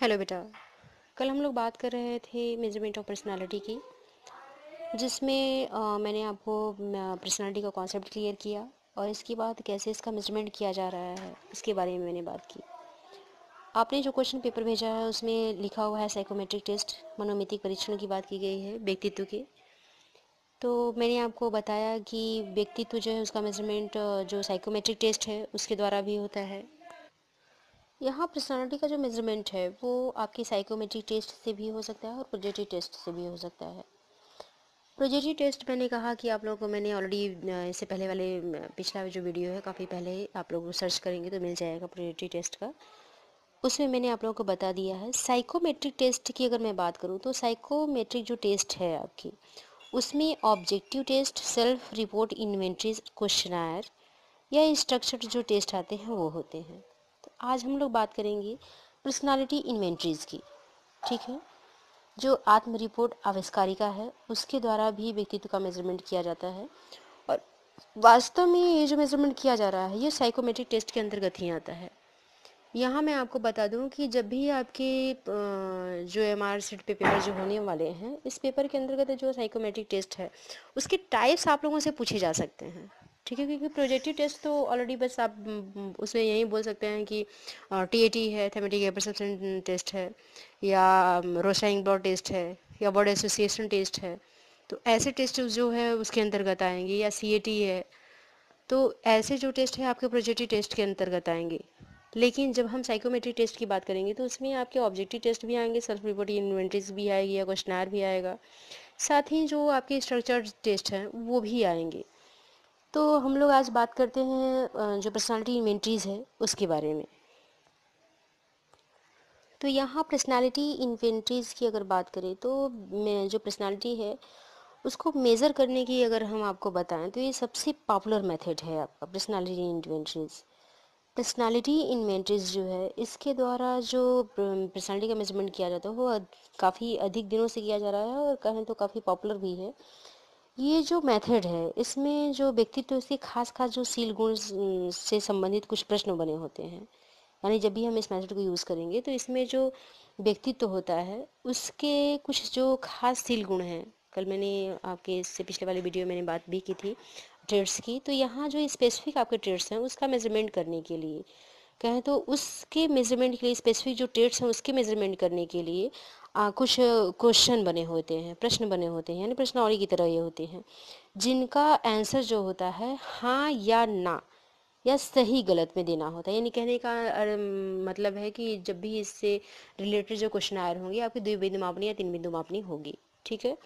hello बेटा कल हम लोग बात कर रहे थे मेजरमेंट ऑफ पर्सनालिटी की जिसमें मैंने आपको पर्सनालिटी का कॉन्सेप्ट क्लियर किया और इसके बाद कैसे इसका मेजरमेंट किया जा रहा है इसके बारे में मैंने बात की आपने जो क्वेश्चन पेपर भेजा है उसमें लिखा हुआ है साइकोमेट्रिक टेस्ट मनोमितिक परीक्षण की बात की गई है व्यक्तित्व के तो मैंने आपको बताया कि व्यक्तित्व जो है उसका मेजरमेंट जो साइकोमेट्रिक टेस्ट है उसके द्वारा भी होता है यहाँ पर्सनालिटी का जो मेजरमेंट है वो आपकी साइकोमेट्रिक टेस्ट से भी हो सकता है और प्रोजेक्टिव टेस्ट से भी हो सकता है प्रोजेक्टिव टेस्ट मैंने कहा कि आप लोगों को मैंने ऑलरेडी इससे पहले वाले पिछला जो वीडियो है काफ़ी पहले आप लोग सर्च करेंगे तो मिल जाएगा प्रोजेक्टिव टेस्ट का उसमें मैंने आप लोगों को बता दिया है साइकोमेट्रिक टेस्ट की अगर मैं बात करूँ तो साइकोमेट्रिक जो टेस्ट है आपकी उसमें objective test self report inventories questionnaire या स्ट्रक्चर्ड जो टेस्ट आते हैं वो होते हैं आज हम लोग बात करेंगे पर्सनालिटी इन्वेंट्रीज़ की ठीक है जो आत्म रिपोर्ट आविष्कारिका है उसके द्वारा भी व्यक्तित्व का मेजरमेंट किया जाता है और वास्तव में ये जो मेजरमेंट किया जा रहा है ये साइकोमेट्रिक टेस्ट के अंतर्गत ही आता है यहाँ मैं आपको बता दूँ कि जब भी आपके जो एम आर सीट पे पेपर जो होने वाले हैं इस पेपर के अंतर्गत जो साइकोमेट्रिक टेस्ट है उसके टाइप्स आप लोगों से पूछे जा सकते हैं ठीक है क्योंकि प्रोजेक्टिव टेस्ट तो ऑलरेडी बस आप उसमें यही बोल सकते हैं कि टी है थेमेटिक एपरसेप्शन टेस्ट है या रोसाइंग ब्लॉड टेस्ट है या वर्ड एसोसिएशन टेस्ट है तो ऐसे टेस्ट जो है उसके अंतर्गत आएंगे या सी है तो ऐसे जो टेस्ट है आपके प्रोजेक्टिव टेस्ट के अंतर्गत आएंगे लेकिन जब हम साइकोमेट्रिक टेस्ट की बात करेंगे तो उसमें आपके ऑब्जेक्टिव टेस्ट भी आएंगे सेल्फ रिपोर्टिंग इन्वेंट्रीज भी आएगी या क्वेश्चनार भी आएगा साथ ही जो आपके स्ट्रक्चर टेस्ट हैं वो भी आएंगे तो हम लोग आज बात करते हैं जो पर्सनालिटी इन्वेंट्रीज है उसके बारे में तो यहाँ पर्सनालिटी इन्वेंट्रीज़ की अगर बात करें तो जो पर्सनालिटी है उसको मेज़र करने की अगर हम आपको बताएं तो ये सबसे पॉपुलर मेथड है आपका पर्सनालिटी इन्वेंट्रीज़ पर्सनालिटी इन्वेंट्रीज़ जो है इसके द्वारा जो पर्सनालिटी का मेजरमेंट किया जाता है वो काफ़ी अधिक दिनों से किया जा रहा है और कहें तो काफ़ी पॉपुलर भी है ये जो मेथड है इसमें जो व्यक्तित्व से खास खास जो सील गुण से संबंधित कुछ प्रश्न बने होते हैं यानी जब भी हम इस मेथड को यूज़ करेंगे तो इसमें जो व्यक्तित्व होता है उसके कुछ जो खास सील गुण हैं कल मैंने आपके इससे पिछले वाले वीडियो में मैंने बात भी की थी ट्रेड्स की तो यहाँ जो स्पेसिफिक आपके ट्रेड्स हैं उसका मेजरमेंट करने के लिए कहें तो उसके मेजरमेंट के लिए स्पेसिफिक जो ट्रेड्स हैं उसके मेजरमेंट करने के लिए आ, कुछ क्वेश्चन बने होते हैं प्रश्न बने होते हैं यानी प्रश्नावली की तरह ये होते हैं जिनका आंसर जो होता है हाँ या ना या सही गलत में देना होता है यानी कहने का मतलब है कि जब भी इससे रिलेटेड जो क्वेश्चन आयर होंगे आपकी दो बिंदु मापनी या तीन बिंदु मापनी होगी ठीक है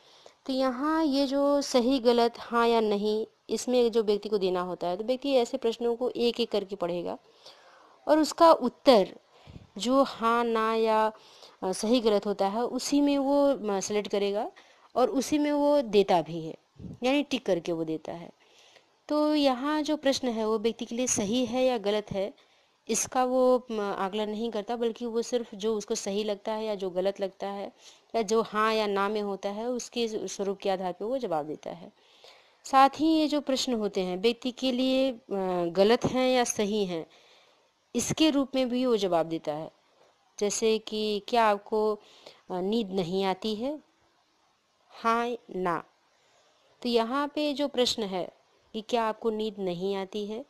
तो यहाँ ये जो सही गलत हाँ या नहीं इसमें जो व्यक्ति को देना होता है तो व्यक्ति ऐसे प्रश्नों को एक एक करके पढ़ेगा और उसका उत्तर जो हाँ ना या सही गलत होता है उसी में वो सेलेक्ट करेगा और उसी में वो देता भी है यानी टिक करके वो देता है तो यहाँ जो प्रश्न है वो व्यक्ति के लिए सही है या गलत है इसका वो आकलन नहीं करता बल्कि वो सिर्फ जो उसको सही लगता है या जो गलत लगता है या जो हाँ या ना में होता है उसके स्वरूप के आधार पर वो जवाब देता है साथ ही ये जो प्रश्न होते हैं व्यक्ति के लिए गलत हैं या सही हैं इसके रूप में भी वो जवाब देता है जैसे कि क्या आपको नींद नहीं आती है हाँ ना तो यहाँ पे जो प्रश्न है कि क्या आपको नींद नहीं आती है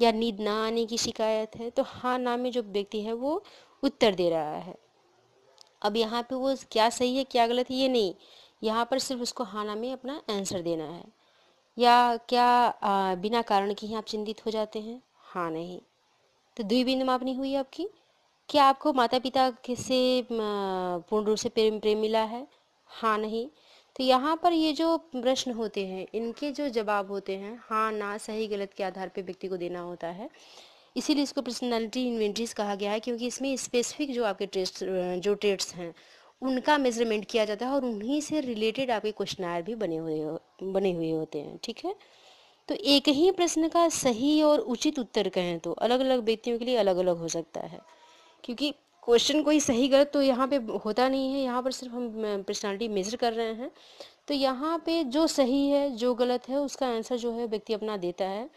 या नींद ना आने की शिकायत है तो हाँ ना में जो व्यक्ति है वो उत्तर दे रहा है अब यहाँ पे वो क्या सही है क्या गलत है ये नहीं यहाँ पर सिर्फ उसको हाँ ना में अपना आंसर देना है या क्या आ, बिना कारण के ही आप चिंतित हो जाते हैं हाँ नहीं तो द्विबिंद मापनी हुई आपकी क्या आपको माता पिता से पूर्ण रूप से प्रेम प्रेम मिला है हाँ नहीं तो यहाँ पर ये जो प्रश्न होते हैं इनके जो जवाब होते हैं हाँ ना सही गलत के आधार पर व्यक्ति को देना होता है इसीलिए इसको पर्सनैलिटी इन्वेंट्रीज कहा गया है क्योंकि इसमें स्पेसिफिक जो आपके ट्रेट्स जो ट्रेट्स हैं उनका मेजरमेंट किया जाता है और उन्हीं से रिलेटेड आपके क्वेश्चनायर भी बने हुए बने हुए होते हैं ठीक है तो एक ही प्रश्न का सही और उचित उत्तर कहें तो अलग अलग व्यक्तियों के लिए अलग अलग हो सकता है क्योंकि क्वेश्चन कोई सही गलत तो यहाँ पे होता नहीं है यहाँ पर सिर्फ हम पर्सनालिटी मेजर कर रहे हैं तो यहाँ पे जो सही है जो गलत है उसका आंसर जो है व्यक्ति अपना देता है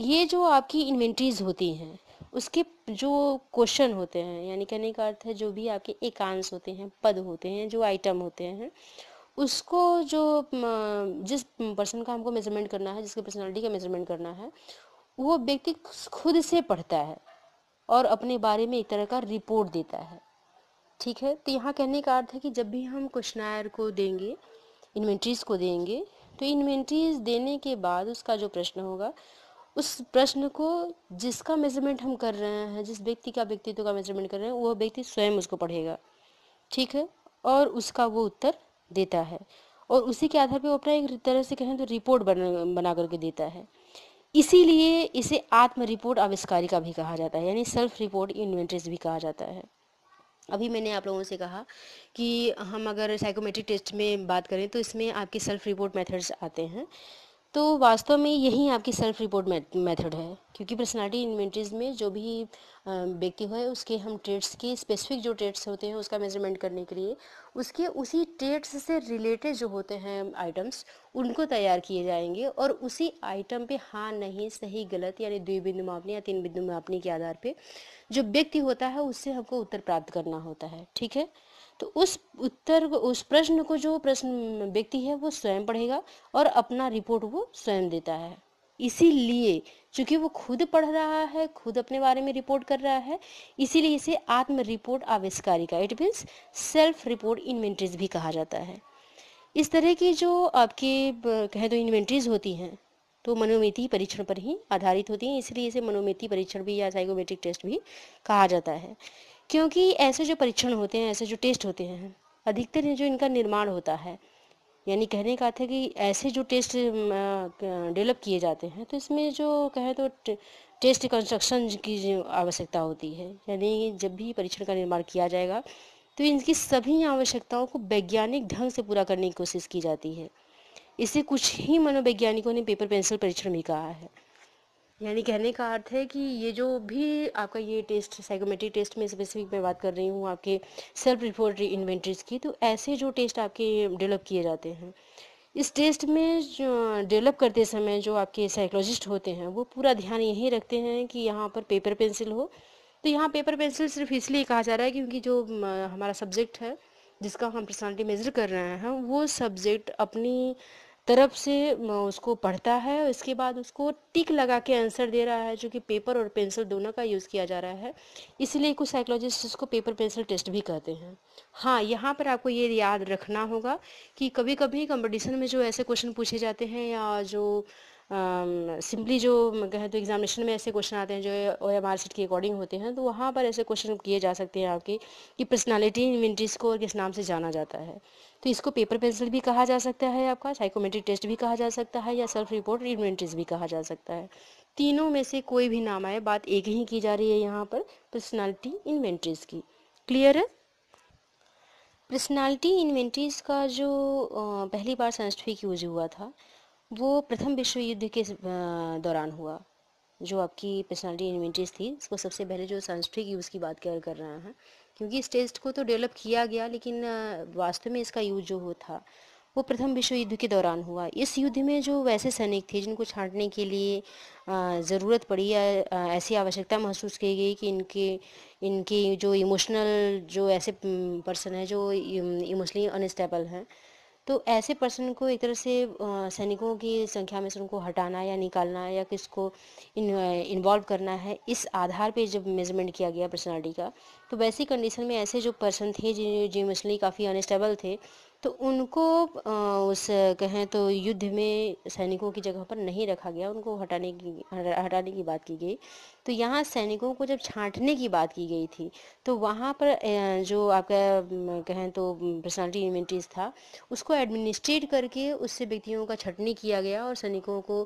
ये जो आपकी इन्वेंट्रीज होती हैं उसके जो क्वेश्चन होते हैं यानी कहने का अर्थ है जो भी आपके एकांश होते हैं पद होते हैं जो आइटम होते हैं उसको जो जिस पर्सन का हमको मेजरमेंट करना है जिसके पर्सनालिटी का मेजरमेंट करना है वो व्यक्ति खुद से पढ़ता है और अपने बारे में एक तरह का रिपोर्ट देता है ठीक है तो यहाँ कहने का अर्थ है कि जब भी हम क्वेश्चनायर को देंगे इन्वेंट्रीज को देंगे तो इन्वेंट्रीज देने के बाद उसका जो प्रश्न होगा उस प्रश्न को जिसका मेजरमेंट हम कर रहे हैं जिस व्यक्ति का व्यक्तित्व का मेजरमेंट कर रहे हैं वह व्यक्ति स्वयं उसको पढ़ेगा ठीक है और उसका वो उत्तर देता है और उसी के आधार पर वो अपना एक तरह से कहें तो रिपोर्ट बना बना करके देता है इसीलिए इसे आत्म रिपोर्ट आविष्कारिका भी कहा जाता है यानी सेल्फ रिपोर्ट इन्वेंट्रीज भी कहा जाता है अभी मैंने आप लोगों से कहा कि हम अगर साइकोमेट्रिक टेस्ट में बात करें तो इसमें आपके सेल्फ रिपोर्ट मेथड्स आते हैं तो वास्तव में यही आपकी सेल्फ रिपोर्ट मेथड है क्योंकि पर्सनालिटी इन्वेंट्रीज में जो भी व्यक्ति है उसके हम ट्रेड्स के स्पेसिफिक जो ट्रेड्स होते हैं उसका मेजरमेंट करने के लिए उसके उसी ट्रेड्स से रिलेटेड जो होते हैं आइटम्स उनको तैयार किए जाएंगे और उसी आइटम पे हाँ नहीं सही गलत यानी द्वि बिंदु मापने या तीन बिंदु मापने के आधार पर जो व्यक्ति होता है उससे हमको उत्तर प्राप्त करना होता है ठीक है तो उस उत्तर को उस प्रश्न को जो प्रश्न व्यक्ति है वो स्वयं पढ़ेगा और अपना रिपोर्ट वो स्वयं देता है इसीलिए चूंकि वो खुद पढ़ रहा है खुद अपने बारे में रिपोर्ट कर रहा है इसीलिए इसे आत्म रिपोर्ट आविष्कारिका it means self report inventories भी कहा जाता है इस तरह की जो आपके कहें तो इन्वेंट्रीज होती हैं तो मनोमिति परीक्षण पर ही आधारित होती हैं इसलिए इसे मनोमिति परीक्षण भी या साइकोमेट्रिक टेस्ट भी कहा जाता है क्योंकि ऐसे जो परीक्षण होते हैं ऐसे जो टेस्ट होते हैं अधिकतर जो इनका निर्माण होता है यानी कहने का था कि ऐसे जो टेस्ट डेवलप किए जाते हैं तो इसमें जो कहें तो टेस्ट कंस्ट्रक्शन की आवश्यकता होती है यानी जब भी परीक्षण का निर्माण किया जाएगा तो इनकी सभी आवश्यकताओं को वैज्ञानिक ढंग से पूरा करने की कोशिश की जाती है इसे कुछ ही मनोवैज्ञानिकों ने पेपर पेंसिल परीक्षण भी कहा है यानी कहने का अर्थ है कि ये जो भी आपका ये टेस्ट साइकोमेट्रिक टेस्ट में स्पेसिफिक मैं बात कर रही हूँ आपके सेल्फ रिपोर्टरी इन्वेंट्रीज की तो ऐसे जो टेस्ट आपके डेवलप किए जाते हैं इस टेस्ट में डेवलप करते समय जो आपके साइकोलॉजिस्ट होते हैं वो पूरा ध्यान यही रखते हैं कि यहाँ पर पेपर पेंसिल हो तो यहाँ पेपर पेंसिल सिर्फ इसलिए कहा जा रहा है क्योंकि जो हमारा सब्जेक्ट है जिसका हम पर्सनालिटी मेजर कर रहे हैं वो सब्जेक्ट अपनी तरफ से उसको पढ़ता है इसके बाद उसको टिक लगा के आंसर दे रहा है जो कि पेपर और पेंसिल दोनों का यूज़ किया जा रहा है इसलिए कुछ साइकोलॉजिस्ट इसको पेपर पेंसिल टेस्ट भी कहते हैं हाँ यहाँ पर आपको ये याद रखना होगा कि कभी कभी कंपटीशन में जो ऐसे क्वेश्चन पूछे जाते हैं या जो सिंपली जो कहें तो एग्जामिनेशन में ऐसे क्वेश्चन आते हैं जो ओ एम आर सीट के अकॉर्डिंग होते हैं तो वहाँ पर ऐसे क्वेश्चन किए जा सकते हैं आपके कि पर्सनालिटी इन्वेंट्रीज को और किस नाम से जाना जाता है तो इसको पेपर पेंसिल भी कहा जा सकता है आपका साइकोमेट्रिक टेस्ट भी कहा जा सकता है या सेल्फ रिपोर्ट इन्वेंट्रीज भी कहा जा सकता है तीनों में से कोई भी नाम आए बात एक ही की जा रही है यहाँ पर पर्सनालिटी इन्वेंट्रीज की क्लियर है पर्सनालिटी इन्वेंट्रीज का जो पहली बार सेंसटिफिक यूज हुआ था वो प्रथम विश्व युद्ध के दौरान हुआ जो आपकी पर्सनालिटी इन्वेंट्रीज थी उसको सबसे पहले जो संस्कृत यूज़ की बात कर कर रहे हैं क्योंकि इस टेस्ट को तो डेवलप किया गया लेकिन वास्तव में इसका यूज जो हुआ था वो प्रथम विश्व युद्ध के दौरान हुआ इस युद्ध में जो वैसे सैनिक थे जिनको छांटने के लिए ज़रूरत पड़ी या ऐसी आवश्यकता महसूस की गई कि इनके इनके जो इमोशनल जो ऐसे पर्सन है जो इमोशनली अनस्टेबल हैं तो ऐसे पर्सन को एक तरह से सैनिकों की संख्या में से उनको हटाना या निकालना या किसको इन्वॉल्व करना है इस आधार पे जब मेजरमेंट किया गया पर्सनालिटी का तो वैसी कंडीशन में ऐसे जो पर्सन थे जिन जो काफ़ी अनस्टेबल थे तो उनको उस कहें तो युद्ध में सैनिकों की जगह पर नहीं रखा गया उनको हटाने की हटाने की बात की गई तो यहाँ सैनिकों को जब छांटने की बात की गई थी तो वहाँ पर जो आपका कहें तो पर्सनालिटी इन्वेंट्रीज था उसको एडमिनिस्ट्रेट करके उससे व्यक्तियों का छटनी किया गया और सैनिकों को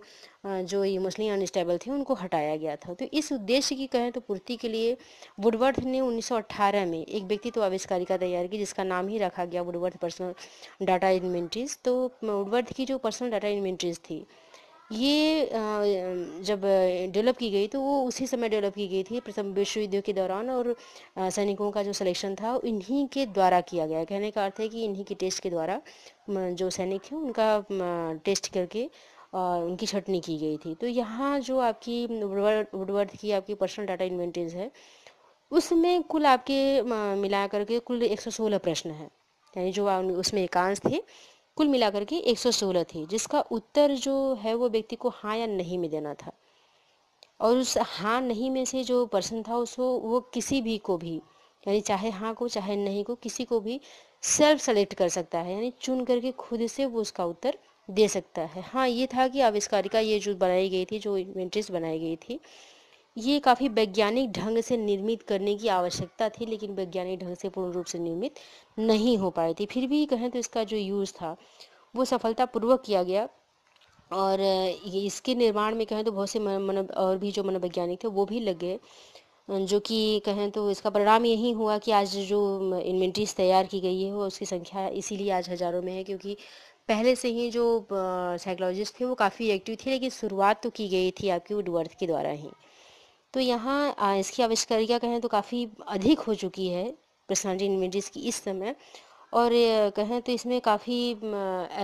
जो ये मुस्लिम अनस्टेबल थे उनको हटाया गया था तो इस उद्देश्य की कहें तो पूर्ति के लिए वुडवर्थ ने 1918 में एक व्यक्तित्व तो आविष्कारिका तैयार की जिसका नाम ही रखा गया वुडवर्थ पर्सनल डाटा इन्वेंट्रीज तो वुडवर्थ की जो पर्सनल डाटा इन्वेंट्रीज थी ये जब डेवलप की गई तो वो उसी समय डेवलप की गई थी प्रथम विश्व युद्ध के दौरान और सैनिकों का जो सिलेक्शन था इन्हीं के द्वारा किया गया कहने का अर्थ है कि इन्हीं के टेस्ट के द्वारा जो सैनिक थे उनका टेस्ट करके और उनकी छटनी की गई थी तो यहाँ जो आपकी वुडवर्थ की आपकी पर्सनल डाटा इन्वेंट्रीज है उसमें कुल आपके मिला करके कुल एक प्रश्न है यानी जो उसमें एकांश थे कुल मिलाकर के 116 थी जिसका उत्तर जो है वो व्यक्ति को हाँ या नहीं में देना था और उस हाँ नहीं में से जो पर्सन था उसको वो किसी भी को भी यानी चाहे हाँ को चाहे नहीं को किसी को भी सेल्फ सेलेक्ट कर सकता है यानी चुन करके खुद से वो उसका उत्तर दे सकता है हाँ ये था कि आविष्कारिका ये जो बनाई गई थी जो इन्वेंट्रीज बनाई गई थी ये काफ़ी वैज्ञानिक ढंग से निर्मित करने की आवश्यकता थी लेकिन वैज्ञानिक ढंग से पूर्ण रूप से निर्मित नहीं हो पाई थी फिर भी कहें तो इसका जो यूज़ था वो सफलतापूर्वक किया गया और इसके निर्माण में कहें तो बहुत से मनो और भी जो मनोवैज्ञानिक थे वो भी लग गए जो कि कहें तो इसका परिणाम यही हुआ कि आज जो इन्वेंट्रीज तैयार की गई है वो उसकी संख्या इसीलिए आज हज़ारों में है क्योंकि पहले से ही जो साइकोलॉजिस्ट थे वो काफ़ी एक्टिव थे लेकिन शुरुआत तो की गई थी आपकी वुडवर्थ के द्वारा ही तो यहाँ इसकी आविष्कारिका कहें तो काफ़ी अधिक हो चुकी है पर्सनलिटी इन्वेंट्रीज की इस समय और कहें तो इसमें काफ़ी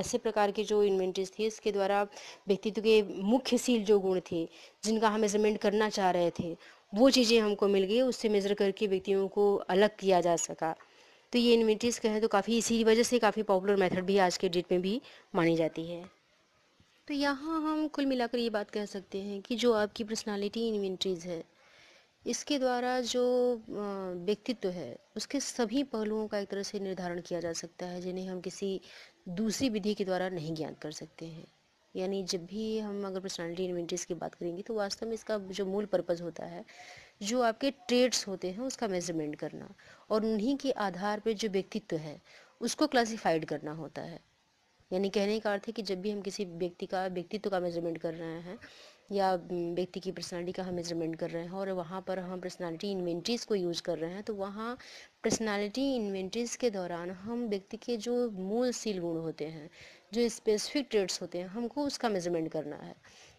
ऐसे प्रकार के जो इन्वेंट्रीज थी इसके द्वारा व्यक्तित्व के मुख्यशील जो गुण थे जिनका हम मेजरमेंट करना चाह रहे थे वो चीज़ें हमको मिल गई उससे मेज़र करके व्यक्तियों को अलग किया जा सका तो ये इन्वेंट्रीज कहें तो काफ़ी इसी वजह से काफ़ी पॉपुलर मेथड भी आज के डेट में भी मानी जाती है तो यहाँ हम कुल मिलाकर ये बात कह सकते हैं कि जो आपकी पर्सनालिटी इन्वेंट्रीज़ है इसके द्वारा जो व्यक्तित्व है उसके सभी पहलुओं का एक तरह से निर्धारण किया जा सकता है जिन्हें हम किसी दूसरी विधि के द्वारा नहीं ज्ञात कर सकते हैं यानी जब भी हम अगर पर्सनालिटी इन्वेंट्रीज की बात करेंगे तो वास्तव में इसका जो मूल पर्पज़ होता है जो आपके ट्रेड्स होते हैं उसका मेजरमेंट करना और उन्हीं के आधार पर जो व्यक्तित्व है उसको क्लासिफाइड करना होता है यानी कहने का अर्थ है कि जब भी हम किसी व्यक्ति का व्यक्तित्व का मेजरमेंट कर रहे हैं या व्यक्ति की पर्सनालिटी का हम मेजरमेंट कर रहे हैं और वहाँ पर हम पर्सनालिटी इन्वेंट्रीज़ को यूज़ कर रहे हैं तो वहाँ पर्सनालिटी इन्वेंट्रीज़ के दौरान हम व्यक्ति के जो मूलशील गुण होते हैं जो स्पेसिफिक ट्रेड्स होते हैं हमको उसका मेजरमेंट करना है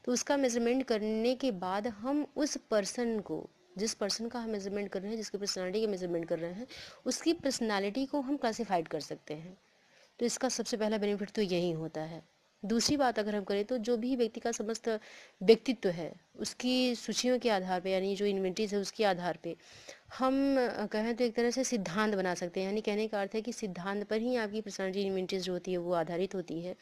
तो उसका मेजरमेंट करने के बाद हम उस पर्सन को जिस पर्सन का हम मेजरमेंट कर रहे हैं जिसकी पर्सनालिटी का मेजरमेंट कर रहे हैं उसकी पर्सनालिटी को हम क्लासिफाइड कर सकते हैं तो इसका सबसे पहला बेनिफिट तो यही होता है दूसरी बात अगर हम करें तो जो भी व्यक्ति का समस्त व्यक्तित्व है उसकी सूचियों के आधार पर यानी जो इन्वेंट्रीज है उसके आधार पर हम कहें तो एक तरह से सिद्धांत बना सकते हैं यानी कहने का अर्थ है कि सिद्धांत पर ही आपकी पर्सनैलिटी इन्वेंट्रीज जो होती है वो आधारित होती है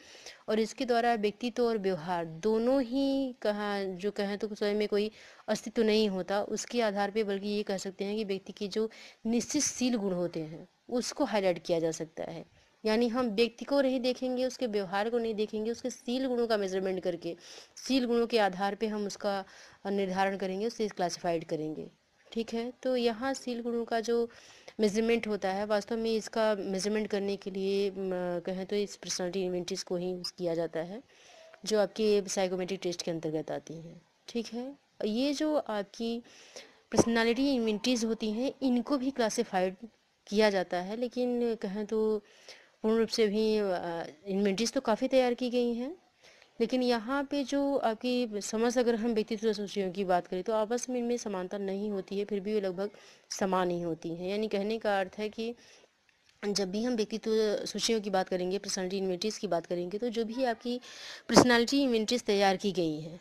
और इसके द्वारा व्यक्तित्व और व्यवहार दोनों ही कहा जो कहें तो स्वयं में कोई अस्तित्व नहीं होता उसके आधार पर बल्कि ये कह सकते हैं कि व्यक्ति के जो निश्चितशील गुण होते हैं उसको हाईलाइट किया जा सकता है यानी हम व्यक्ति को नहीं देखेंगे उसके व्यवहार को नहीं देखेंगे उसके सील गुणों का मेजरमेंट करके सील गुणों के आधार पे हम उसका निर्धारण करेंगे उसे क्लासिफाइड करेंगे ठीक है तो यहाँ सील गुणों का जो मेजरमेंट होता है वास्तव में इसका मेजरमेंट करने के लिए कहें तो इस पर्सनलिटी इन्वेंट्रीज को ही यूज़ किया जाता है जो आपके साइकोमेट्रिक टेस्ट के अंतर्गत आती हैं ठीक है ये जो आपकी पर्सनालिटी इन्वेंट्रीज होती हैं इनको भी क्लासिफाइड किया जाता है लेकिन कहें तो पूर्ण रूप से भी इन्वेंट्रीज तो काफ़ी तैयार की गई हैं लेकिन यहाँ पे जो आपकी समझ अगर हम व्यक्तित्व सूचियों की बात करें तो आपस में इनमें समानता नहीं होती है फिर भी वे लगभग समान ही होती हैं यानी कहने का अर्थ है कि जब भी हम व्यक्तित्व सूचियों की बात करेंगे पर्सनैलिटी इन्वेंट्रीज की बात करेंगे तो जो भी आपकी पर्सनैलिटी इन्वेंट्रीज तैयार की गई हैं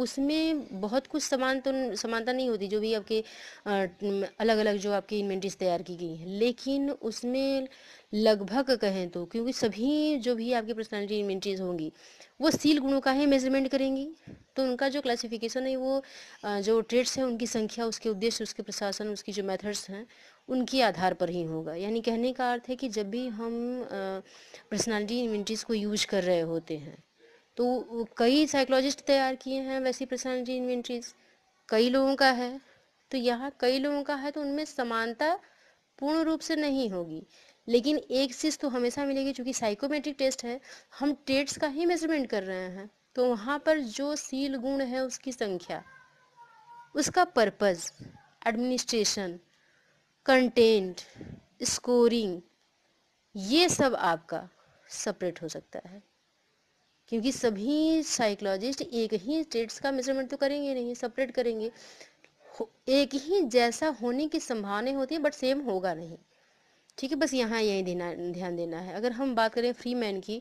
उसमें बहुत कुछ समान तो समानता नहीं होती जो भी आपके अलग अलग जो आपकी इन्वेंट्रीज तैयार की गई हैं लेकिन उसमें लगभग कहें तो क्योंकि सभी जो भी आपकी पर्सनालिटी इन्वेंट्रीज होंगी वो सील गुणों का ही मेजरमेंट करेंगी तो उनका जो क्लासिफिकेशन है वो जो ट्रेड्स हैं उनकी संख्या उसके उद्देश्य उसके प्रशासन उसकी जो मेथड्स हैं उनके आधार पर ही होगा यानी कहने का अर्थ है कि जब भी हम पर्सनालिटी इन्वेंट्रीज को यूज कर रहे होते हैं तो कई साइकोलॉजिस्ट तैयार किए हैं वैसी पर्सनैलिटी इन्वेंट्रीज कई लोगों का है तो यहाँ कई लोगों का है तो उनमें समानता पूर्ण रूप से नहीं होगी लेकिन एक चीज़ तो हमेशा मिलेगी चूँकि साइकोमेट्रिक टेस्ट है हम टेट्स का ही मेजरमेंट कर रहे हैं तो वहाँ पर जो सील गुण है उसकी संख्या उसका पर्पज़ एडमिनिस्ट्रेशन कंटेंट स्कोरिंग ये सब आपका सेपरेट हो सकता है क्योंकि सभी साइकोलॉजिस्ट एक ही स्टेट्स का मेजरमेंट तो करेंगे नहीं सेपरेट करेंगे एक ही जैसा होने की संभावना होती है बट सेम होगा नहीं ठीक है बस यहाँ यही देना ध्यान देना है अगर हम बात करें फ्री मैन की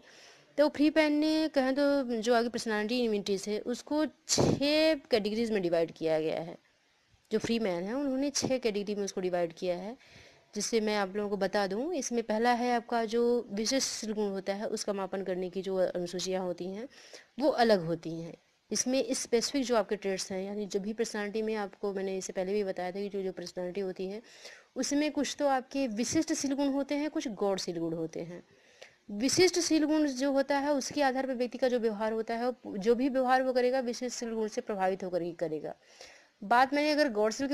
तो फ्री मैन ने कहें तो जो आगे पर्सनालिटी इम्यूनिटीज़ है उसको छः कैटेगरीज में डिवाइड किया गया है जो फ्री मैन है उन्होंने छः कैटेगरी में उसको डिवाइड किया है जिससे मैं आप लोगों को बता दूं इसमें पहला है आपका जो विशेष गुण होता है उसका मापन करने की जो अनुसूचियाँ होती हैं वो अलग होती हैं इसमें स्पेसिफिक इस जो आपके ट्रेड्स हैं यानी जो भी पर्सनालिटी में आपको मैंने इससे पहले भी बताया था कि जो जो पर्सनालिटी होती है उसमें कुछ तो आपके विशिष्ट सिलगुण होते हैं कुछ गौर सिलगुण होते हैं विशिष्ट सिलगुण जो होता है उसके आधार पर व्यक्ति का जो व्यवहार होता है जो भी व्यवहार वो करेगा विशिष्ट सिलगुण से प्रभावित होकर ही करेगा बात मैंने अगर सिल्क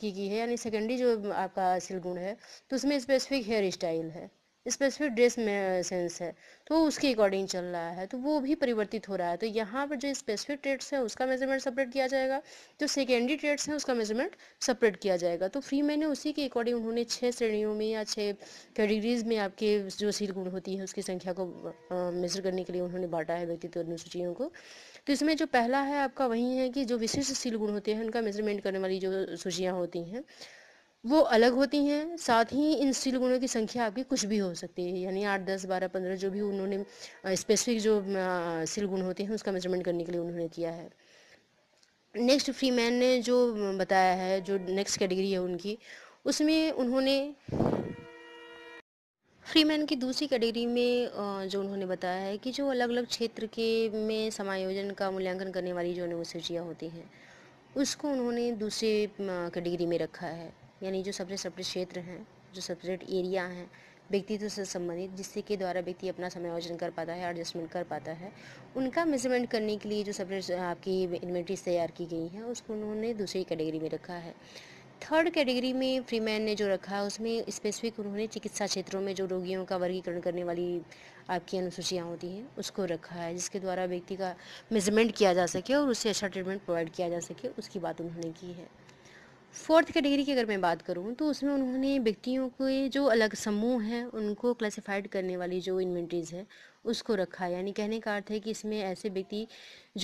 की की है यानी सेकेंडरी जो आपका गुण है तो उसमें स्पेसिफिक हेयर स्टाइल है स्पेसिफिक ड्रेस में सेंस है तो उसके अकॉर्डिंग चल रहा है तो वो भी परिवर्तित हो रहा है तो यहाँ पर जो स्पेसिफिक ट्रेड्स है उसका मेजरमेंट सेपरेट किया जाएगा जो सेकेंडरी ट्रेड्स हैं उसका मेजरमेंट सेपरेट किया जाएगा तो फ्री मैंने उसी के अकॉर्डिंग उन्होंने छः श्रेणियों में या छः कैटेगरीज में आपके जो सील गुण होती है उसकी संख्या को मेजर करने के लिए उन्होंने बांटा है व्यक्तित्व अनुसूचियों को तो इसमें जो पहला है आपका वही है कि जो विशिष्ट सील गुण होते हैं उनका मेजरमेंट करने वाली जो सूचियाँ होती हैं वो अलग होती हैं साथ ही इन स्टील गुणों की संख्या आपकी कुछ भी हो सकती है यानी आठ दस बारह पंद्रह जो भी उन्होंने स्पेसिफिक जो स्टील गुण होते हैं उसका मेजरमेंट करने के लिए उन्होंने किया है नेक्स्ट मैन ने जो बताया है जो नेक्स्ट कैटेगरी है उनकी उसमें उन्होंने फ्रीमैन की दूसरी कैटेगरी में जो उन्होंने बताया है कि जो अलग अलग क्षेत्र के में समायोजन का मूल्यांकन करने वाली जो अनुसूचियाँ होती हैं उसको उन्होंने दूसरे कैटेगरी में रखा है यानी जो सबसे सबसे क्षेत्र हैं जो सबसेट एरिया हैं व्यक्तित्व से संबंधित जिसके द्वारा व्यक्ति अपना समायोजन कर पाता है एडजस्टमेंट कर पाता है उनका मेजरमेंट करने के लिए जो सबसे आपकी इन्वेंट्रीज तैयार की गई हैं उसको उन्होंने दूसरी कैटेगरी में रखा है थर्ड कैटेगरी में फ्रीमैन ने जो रखा है उसमें स्पेसिफिक उन्होंने चिकित्सा क्षेत्रों में जो रोगियों का वर्गीकरण करने वाली आपकी अनुसूचियाँ होती हैं उसको रखा है जिसके द्वारा व्यक्ति का मेजरमेंट किया जा सके और उससे अच्छा ट्रीटमेंट प्रोवाइड किया जा सके उसकी बात उन्होंने की है फोर्थ कैटेगरी की अगर मैं बात करूँ तो उसमें उन्होंने व्यक्तियों के जो अलग समूह हैं उनको क्लासिफाइड करने वाली जो इन्वेंट्रीज़ है उसको रखा है यानी कहने का अर्थ है कि इसमें ऐसे व्यक्ति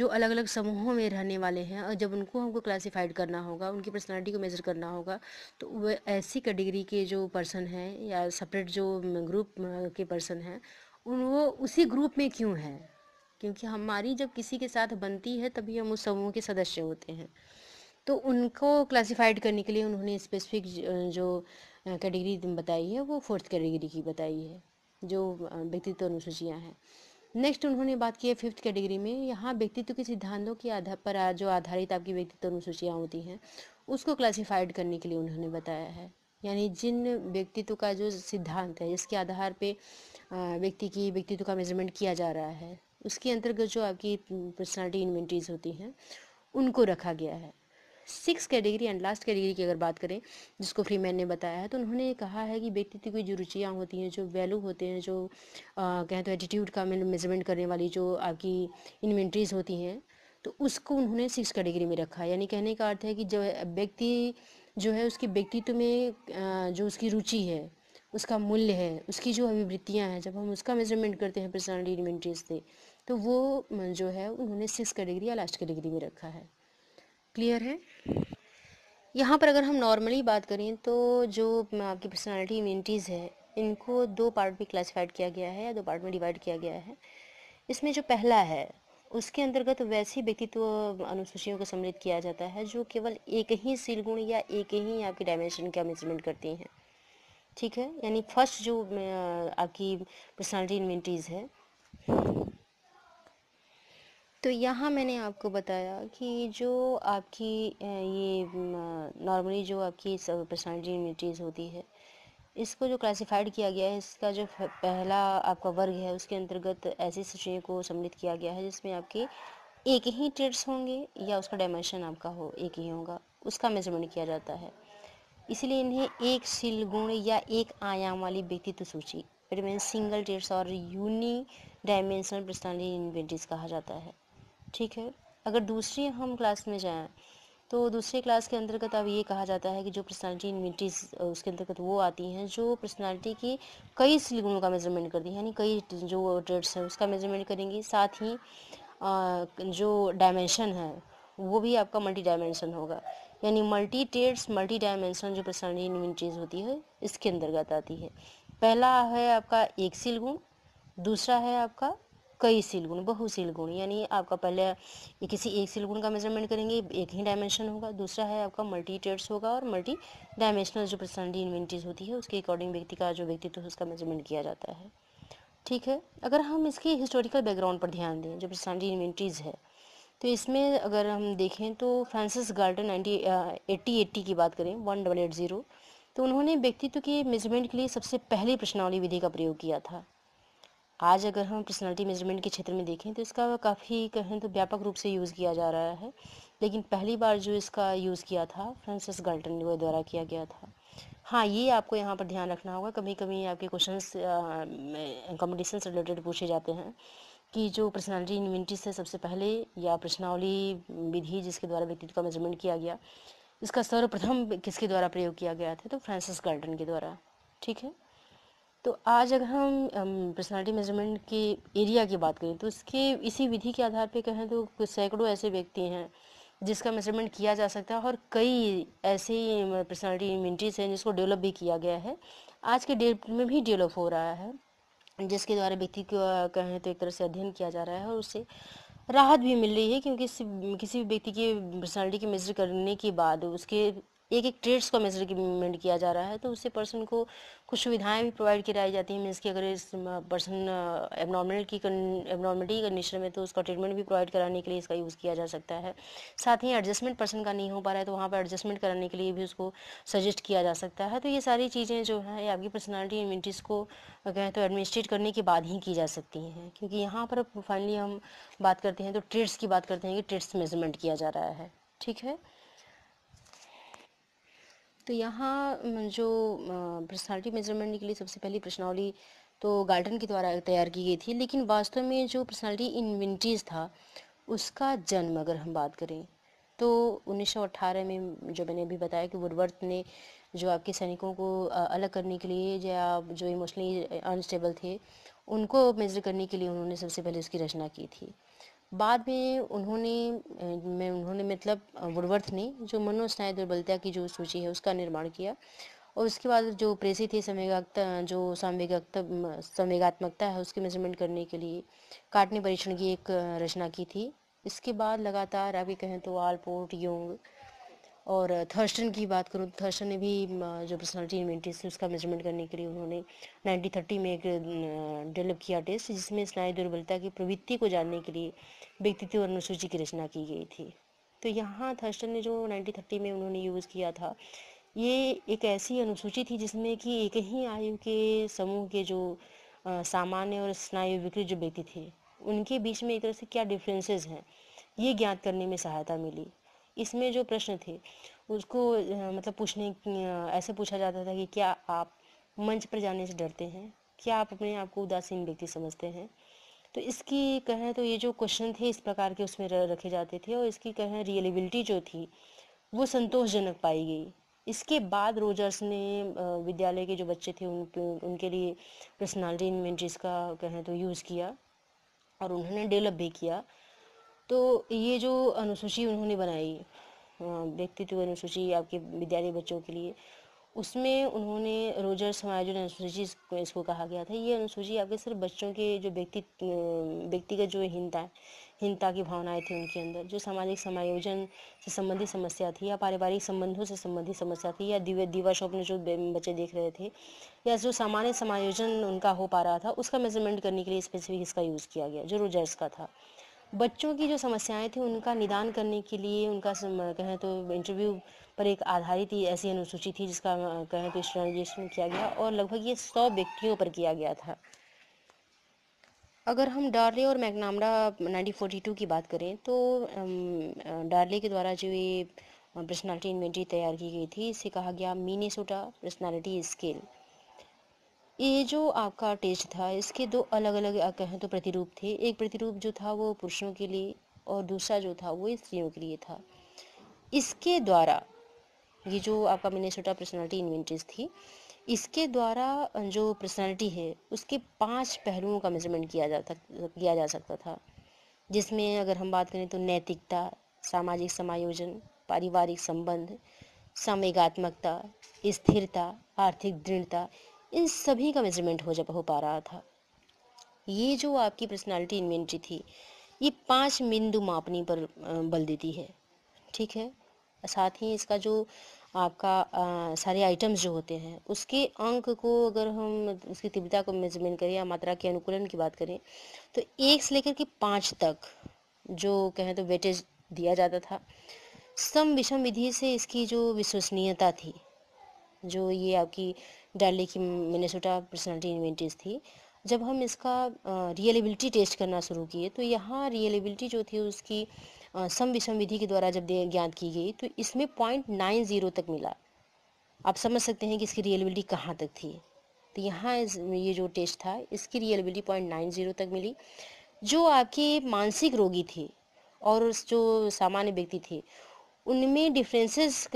जो अलग अलग समूहों में रहने वाले हैं और जब उनको हमको क्लासिफाइड करना होगा उनकी पर्सनालिटी को मेज़र करना होगा तो वह ऐसी कैटेगरी के जो पर्सन हैं या सेपरेट जो ग्रुप के पर्सन हैं उन वो उसी ग्रुप में क्यों है क्योंकि हमारी जब किसी के साथ बनती है तभी हम उस समूह के सदस्य होते हैं तो उनको क्लासिफाइड करने के लिए उन्होंने स्पेसिफिक जो कैटेगरी बताई है वो फोर्थ कैटेगरी की बताई है जो व्यक्तित्व अनुसूचियाँ हैं नेक्स्ट उन्होंने बात की है फिफ्थ कैटेगरी में यहाँ व्यक्तित्व के सिद्धांतों के आधार पर जो आधारित आपकी व्यक्तित्व अनुसूचियाँ होती हैं उसको क्लासिफाइड करने के लिए उन्होंने बताया है यानी जिन व्यक्तित्व का जो सिद्धांत है जिसके आधार पे व्यक्ति की व्यक्तित्व का मेजरमेंट किया जा रहा है उसके अंतर्गत जो आपकी पर्सनालिटी इन्वेंट्रीज होती हैं उनको रखा गया है six category and last category की अगर बात करें जिसको फ्री मैन ने बताया है तो उन्होंने कहा है कि व्यक्तित्व की जो रुचियाँ होती हैं जो वैल्यू होते हैं जो कहें तो एटीट्यूड का मेजरमेंट करने वाली जो आपकी इन्वेंट्रीज होती हैं तो उसको उन्होंने सिक्स कैटेगरी में रखा है यानी कहने का अर्थ है कि जो व्यक्ति जो है उसके व्यक्तित्व में जो उसकी रुचि है उसका मूल्य है उसकी जो अभिवृत्तियाँ हैं जब हम उसका मेजरमेंट करते हैं पर्सनालिटी इन्वेंट्रीज से तो वो जो है उन्होंने सिक्स कैटेगरी या लास्ट कैटेगरी में रखा है क्लियर है यहाँ पर अगर हम नॉर्मली बात करें तो जो आपकी पर्सनालिटी इम्यूनिटीज़ है इनको दो पार्ट में क्लासिफाइड किया गया है या दो पार्ट में डिवाइड किया गया है इसमें जो पहला है उसके अंतर्गत तो वैसे व्यक्तित्व अनुसूचियों को सम्मिलित किया जाता है जो केवल एक ही सील गुण या एक ही आपके डायमेंशन का मेजरमेंट करती हैं ठीक है यानी फर्स्ट जो आपकी पर्सनालिटी इन्वेंटीज़ है तो यहाँ मैंने आपको बताया कि जो आपकी ये नॉर्मली जो आपकी पर्सनालिटी इम्यूनिटीज़ होती है इसको जो क्लासिफाइड किया गया है इसका जो पहला आपका वर्ग है उसके अंतर्गत ऐसी सूचियों को सम्मिलित किया गया है जिसमें आपके एक ही ट्रेड्स होंगे या उसका डायमेंशन आपका हो एक ही होगा उसका मेजरमेंट किया जाता है इसलिए इन्हें एक शील गुण या एक आयाम वाली व्यक्तित्व सूची सिंगल ट्रेड्स और यूनी डायमेंशनल पर्सनालिटी इन्वेंटिस कहा जाता है ठीक है अगर दूसरी हम क्लास में जाएँ तो दूसरे क्लास के अंतर्गत अब ये कहा जाता है कि जो पर्सनालिटी इन्वेंटीज उसके अंतर्गत वो आती हैं जो पर्सनालिटी की कई सिलगुणों का मेजरमेंट करती हैं यानी कई जो ट्रेड्स हैं उसका मेजरमेंट करेंगी साथ ही जो डायमेंशन है वो भी आपका मल्टी डायमेंशन होगा यानी मल्टी टेट्स मल्टी डायमेंशन जो पर्सनालिटी इन्वेंट्रीज होती है इसके अंतर्गत आती है पहला है आपका एक सिलगुण दूसरा है आपका कई सिलगुण बहु सिलगुण यानी आपका पहले किसी एक सिलगुण का मेजरमेंट करेंगे एक ही डायमेंशन होगा दूसरा है आपका मल्टी टेट्स होगा और मल्टी डायमेंशनल जो पर्सनलिटी इन्वेंटीज होती है उसके अकॉर्डिंग व्यक्ति का जो व्यक्तित्व है उसका मेजरमेंट किया जाता है ठीक है अगर हम इसके हिस्टोरिकल बैकग्राउंड पर ध्यान दें जो पर्सनलिटी इन्वेंटीज है तो इसमें अगर हम देखें तो Francis Galton ninety eighty eighty की बात करें वन डबल एट ज़ीरो तो उन्होंने व्यक्तित्व के मेजरमेंट के लिए सबसे पहले प्रश्नावली विधि का प्रयोग किया था आज अगर हम पर्सनालिटी मेजरमेंट के क्षेत्र में देखें तो इसका काफ़ी कहें तो व्यापक रूप से यूज़ किया जा रहा है लेकिन पहली बार जो इसका यूज़ किया था फ्रांसिस गल्टन के द्वारा किया गया था हाँ ये आपको यहाँ पर ध्यान रखना होगा कभी कभी आपके क्वेश्चन कॉम्पिटिशन से रिलेटेड पूछे जाते हैं कि जो पर्सनालिटी इन्वेंट्री है सबसे पहले या प्रश्नावली विधि जिसके द्वारा व्यक्तित्व का मेजरमेंट किया गया इसका सर्वप्रथम किसके द्वारा प्रयोग किया गया था तो फ्रांसिस गार्डन के द्वारा ठीक है तो आज अगर हम पर्सनालिटी मेजरमेंट के एरिया की बात करें तो उसके इसी विधि के आधार पे कहें तो कुछ सैकड़ों ऐसे व्यक्ति हैं जिसका मेजरमेंट किया जा सकता है और कई ऐसे पर्सनालिटी इम्यूनिटीज़ हैं जिसको डेवलप भी किया गया है आज के डेट में भी डेवलप हो रहा है जिसके द्वारा व्यक्ति को कहें तो एक तरह से अध्ययन किया जा रहा है और उससे राहत भी मिल रही है क्योंकि किसी भी व्यक्ति की पर्सनालिटी के मेजर करने के बाद उसके एक एक ट्रेड्स का मेजरमेंट किया जा रहा है तो उससे पर्सन को कुछ सुविधाएं भी प्रोवाइड कराई जाती हैं मीन्स कि अगर इस पर्सन एबनॉर्मल की एबनॉर्मलिटी कंडीशन में तो उसका ट्रीटमेंट भी प्रोवाइड कराने के लिए इसका यूज़ किया जा सकता है साथ ही एडजस्टमेंट पर्सन का नहीं हो पा रहा है तो वहाँ पर एडजस्टमेंट कराने के लिए भी उसको सजेस्ट किया जा सकता है तो ये सारी चीज़ें जो हैं आपकी पर्सनैलिटी इम्यूनिटीज़ को कहें तो एडमिनिस्ट्रेट करने के बाद ही की जा सकती हैं क्योंकि यहाँ पर फाइनली हम बात करते हैं तो ट्रेड्स की बात करते हैं कि ट्रेड्स मेजरमेंट किया जा रहा है ठीक है तो यहाँ जो पर्सनालिटी मेजरमेंट के लिए सबसे पहली प्रश्नावली तो गार्डन के द्वारा तैयार की गई थी लेकिन वास्तव में जो पर्सनालिटी इन्वेंटीज था उसका जन्म अगर हम बात करें तो 1918 में जो मैंने अभी बताया कि वुडवर्थ ने जो आपके सैनिकों को अलग करने के लिए या जो इमोशनली अनस्टेबल थे उनको मेजर करने के लिए उन्होंने सबसे पहले उसकी रचना की थी बाद में उन्होंने में उन्होंने मतलब वुडवर्थ ने जो मनोस्नाय दुर्बलता की जो सूची है उसका निर्माण किया और उसके बाद जो प्रेसी थी संवेगात्ता जो संवेगात्ता संवेगात्मकता है उसकी मेजरमेंट करने के लिए काटने परीक्षण की एक रचना की थी इसके बाद लगातार अभी कहें तो आलपोर्ट योंग और थर्स्टन की बात करूँ तो थर्स्टन ने भी जो पर्सनालिटी इन्वेंट्रीज थी उसका मेजरमेंट करने के लिए उन्होंने 1930 में एक डेवलप किया टेस्ट जिसमें स्नायु दुर्बलता की प्रवृत्ति को जानने के लिए व्यक्तित्व और अनुसूची की रचना की गई थी तो यहाँ थर्स्टन ने जो 1930 में उन्होंने यूज़ किया था ये एक ऐसी अनुसूची थी जिसमें कि एक ही आयु के समूह के जो सामान्य और स्नायु विकृत जो व्यक्ति थे उनके बीच में एक तरह से क्या डिफरेंसेस हैं ये ज्ञात करने में सहायता मिली इसमें जो प्रश्न थे उसको मतलब पूछने ऐसे पूछा जाता था कि क्या आप मंच पर जाने से डरते हैं क्या आप अपने आप को उदासीन व्यक्ति समझते हैं तो इसकी कहें तो ये जो क्वेश्चन थे इस प्रकार के उसमें रखे जाते थे और इसकी कहें रियलेबिलिटी जो थी वो संतोषजनक पाई गई इसके बाद रोजर्स ने विद्यालय के जो बच्चे थे उन उनके लिए पर्सनालिटी इन्वेंट्रीज का कहें तो यूज़ किया और उन्होंने डेवलप भी किया तो ये जो अनुसूची उन्होंने बनाई व्यक्तित्व अनुसूची आपके विद्यालय बच्चों के लिए उसमें उन्होंने रोजर्स समायोजन अनुसूची इसको कहा गया था ये अनुसूची आपके सिर्फ बच्चों के जो व्यक्ति व्यक्तिगत जो हिंता हिंता की भावनाएं थी उनके अंदर जो सामाजिक समायोजन से संबंधित समस्या थी या पारिवारिक संबंधों से संबंधित समस्या थी या दिव्य दिवा शॉप में जो बच्चे देख रहे थे या जो सामान्य समायोजन उनका हो पा रहा था उसका मेजरमेंट करने के लिए स्पेसिफिक इसका यूज़ किया गया जो रोजर्स का था बच्चों की जो समस्याएं थी उनका निदान करने के लिए उनका कहें तो इंटरव्यू पर एक आधारित ही ऐसी अनुसूची थी जिसका कहें तो स्टैंडर्डाइजेशन किया गया और लगभग ये सौ व्यक्तियों पर किया गया था अगर हम डार्ले और मैगनामडा 1942 की बात करें तो डार्ले के द्वारा जो ये पर्सनालिटी इन्वेंट्री तैयार की गई थी इसे कहा गया मीनेसोटा पर्सनालिटी स्केल ये जो आपका टेस्ट था इसके दो अलग अलग कहें तो प्रतिरूप थे एक प्रतिरूप जो था वो पुरुषों के लिए और दूसरा जो था वो स्त्रियों के लिए था इसके द्वारा ये जो आपका मिनेसोटा पर्सनालिटी इन्वेंट्रीज थी इसके द्वारा जो पर्सनालिटी है उसके पांच पहलुओं का मेजरमेंट किया जाता किया जा सकता था जिसमें अगर हम बात करें तो नैतिकता सामाजिक समायोजन पारिवारिक संबंध सामयिकात्मकता स्थिरता आर्थिक दृढ़ता इन सभी का मेजरमेंट हो जा हो पा रहा था ये जो आपकी पर्सनालिटी इन्वेंट्री थी ये पांच बिंदु मापनी पर बल देती है ठीक है साथ ही इसका जो आपका आ, सारे आइटम्स जो होते हैं उसके अंक को अगर हम उसकी तीव्रता को मेजरमेंट करें या मात्रा के अनुकूलन की बात करें तो एक से लेकर के पाँच तक जो कहें तो वेटेज दिया जाता था सम विषम विधि से इसकी जो विश्वसनीयता थी जो ये आपकी डाली की मिनेसोटा पर्सनैलिटी इन्वेंटिस थी जब हम इसका रियलेबिलिटी टेस्ट करना शुरू किए तो यहाँ रियलेबिलिटी जो थी उसकी सम विषम विधि के द्वारा जब ज्ञात की गई तो इसमें पॉइंट नाइन ज़ीरो तक मिला आप समझ सकते हैं कि इसकी रियलेबिलिटी कहाँ तक थी तो यहाँ ये जो टेस्ट था इसकी रियलेबिलिटी पॉइंट नाइन ज़ीरो तक मिली जो आपकी मानसिक रोगी थी और जो सामान्य व्यक्ति थे उनमें डिफरेंसेस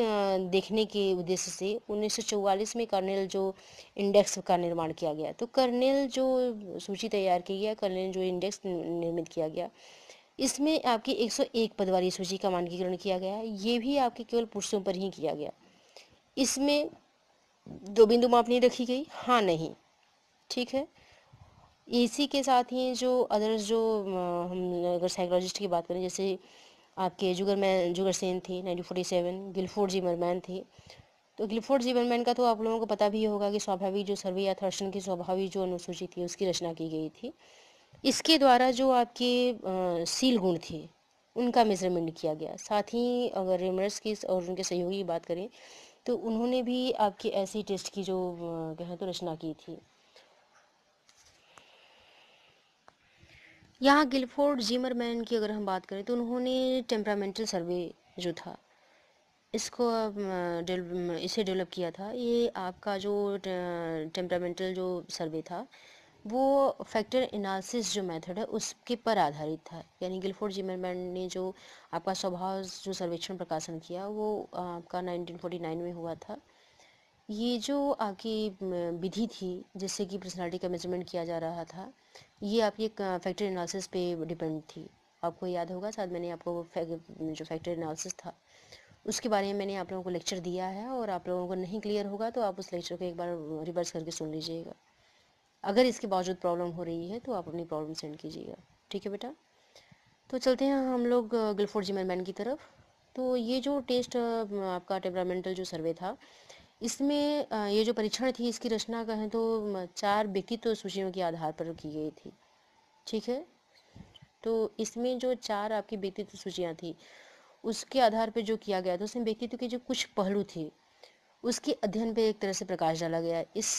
देखने के उद्देश्य से 1944 में कर्नल जो इंडेक्स का निर्माण किया गया तो कर्नल जो सूची तैयार की गया कर्नेल जो इंडेक्स निर्मित किया गया इसमें आपकी 101 पद वाली सूची का मानकीकरण किया गया ये भी आपके केवल पुरुषों पर ही किया गया इसमें दो बिंदु मापनी रखी गई हाँ नहीं ठीक है इसी के साथ ही जो अदर्स जो हम अगर साइकोलॉजिस्ट की बात करें जैसे आपके जुगर मैन जुगर सेन थी nineteen forty seven Guilford man थी तो गिलफोर्ड मैन का तो आप लोगों को पता भी होगा कि स्वाभाविक जो सर्वे या थर्शन की स्वाभाविक जो अनुसूची थी उसकी रचना की गई थी इसके द्वारा जो आपके सील गुण थे उनका मेजरमेंट किया गया साथ ही अगर रिमर्स की और उनके सहयोगी की बात करें तो उन्होंने भी आपकी ऐसी टेस्ट की जो कहें तो रचना की थी यहाँ गिलफोर्ड जीमरमैन की अगर हम बात करें तो उन्होंने टेम्परामेंटल सर्वे जो था इसको इसे डेवलप किया था ये आपका जो टेम्परामेंटल जो सर्वे था वो फैक्टर एनालिसिस जो मेथड है उसके पर आधारित था यानी गिलफोर्ड जीमरमैन ने जो आपका स्वभाव जो सर्वेक्षण प्रकाशन किया वो आपका 1949 में हुआ था ये जो आपकी विधि थी जिससे कि पर्सनालिटी का मेजरमेंट किया जा रहा था ये आपकी फैक्टर एनालिसिस पे डिपेंड थी आपको याद होगा शायद मैंने आपको वो जो फैक्टर एनालिसिस था उसके बारे में मैंने आप लोगों को लेक्चर दिया है और आप लोगों को नहीं क्लियर होगा तो आप उस लेक्चर को एक बार रिवर्स करके सुन लीजिएगा अगर इसके बावजूद प्रॉब्लम हो रही है तो आप अपनी प्रॉब्लम सेंड कीजिएगा ठीक है बेटा तो चलते हैं हम लोग गिलफोर्ड मैन की तरफ तो ये जो टेस्ट आपका टेम्परामेंटल जो सर्वे था इसमें ये जो परीक्षण थी इसकी रचना कहें तो चार व्यक्तित्व तो सूचियों के आधार पर की गई थी ठीक है तो इसमें जो चार आपकी व्यक्तित्व सूचियाँ थी उसके आधार पर जो किया गया था उसमें व्यक्तित्व के जो कुछ पहलू थे उसके अध्ययन पे एक तरह से प्रकाश डाला गया इस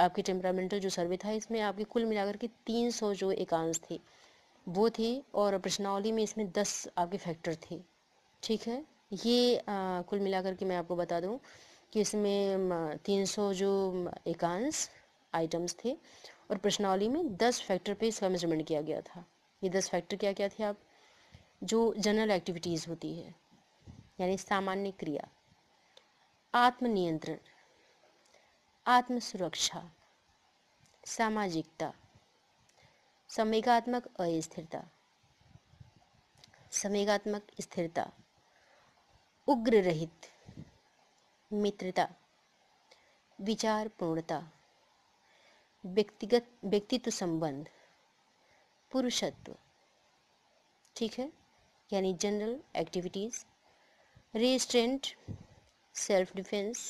आपकी टेम्परामेंटल जो सर्वे था इसमें आपके कुल मिलाकर के तीन सौ जो एकांश थे वो थे और प्रश्नावली में इसमें दस आपके फैक्टर थे ठीक है ये आ, कुल मिलाकर के मैं आपको बता दूँ कि इसमें तीन सौ जो एकांश आइटम्स थे और प्रश्नावली में दस फैक्टर पे इसका मेजरमेंट किया गया था ये दस फैक्टर क्या क्या थे आप जो जनरल एक्टिविटीज़ होती है यानी सामान्य क्रिया आत्मनियंत्रण सुरक्षा सामाजिकता संवेगात्मक अस्थिरता संवेगात्मक स्थिरता उग्र रहित मित्रता विचार पूर्णता व्यक्तिगत व्यक्तित्व संबंध पुरुषत्व ठीक है यानी general activities restraint self defence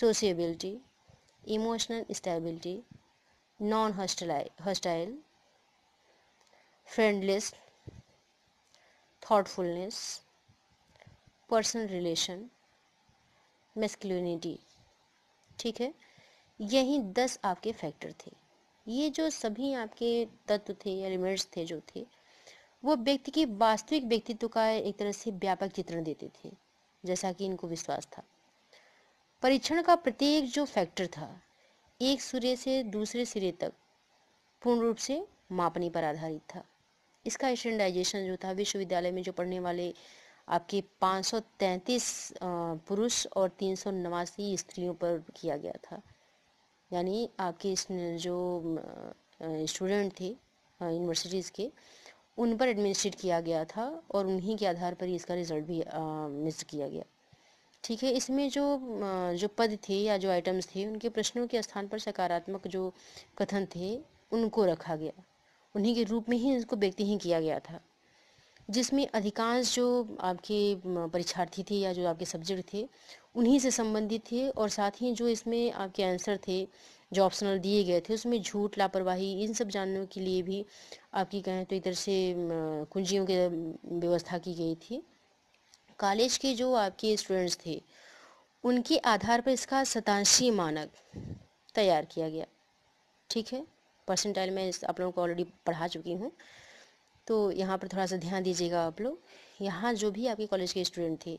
sociability emotional stability non hostile friendliness thoughtfulness personal relation masculinity ठीक है यही दस आपके फैक्टर थे ये जो सभी आपके तत्व थे एलिमेंट्स थे जो थे वो व्यक्ति के वास्तविक व्यक्तित्व का एक तरह से व्यापक चित्रण देते थे जैसा कि इनको विश्वास था परीक्षण का प्रत्येक जो फैक्टर था एक सूर्य से दूसरे सिरे तक पूर्ण रूप से मापनी पर आधारित था इसका स्टैंडाइजेशन जो था विश्वविद्यालय में जो पढ़ने वाले आपकी 533 पुरुष और तीन स्त्रियों पर किया गया था यानी आपके जो स्टूडेंट थे यूनिवर्सिटीज़ के उन पर एडमिनिस्ट्रेट किया गया था और उन्हीं के आधार पर इसका रिज़ल्ट भी मिस किया गया ठीक है इसमें जो जो पद थे या जो आइटम्स थे उनके प्रश्नों के स्थान पर सकारात्मक जो कथन थे उनको रखा गया उन्हीं के रूप में ही इसको व्यक्ति ही किया गया था जिसमें अधिकांश जो आपके परीक्षार्थी थे या जो आपके सब्जेक्ट थे उन्हीं से संबंधित थे और साथ ही जो इसमें आपके आंसर थे जो ऑप्शनल दिए गए थे उसमें झूठ लापरवाही इन सब जानने के लिए भी आपकी कहें तो इधर से कुंजियों की व्यवस्था की गई थी कॉलेज के जो आपके स्टूडेंट्स थे उनके आधार पर इसका सतासी मानक तैयार किया गया ठीक है परसेंटाइल मैं आप लोगों को ऑलरेडी पढ़ा चुकी हूँ तो यहाँ पर थोड़ा सा ध्यान दीजिएगा आप लोग यहाँ जो भी आपके कॉलेज के स्टूडेंट थे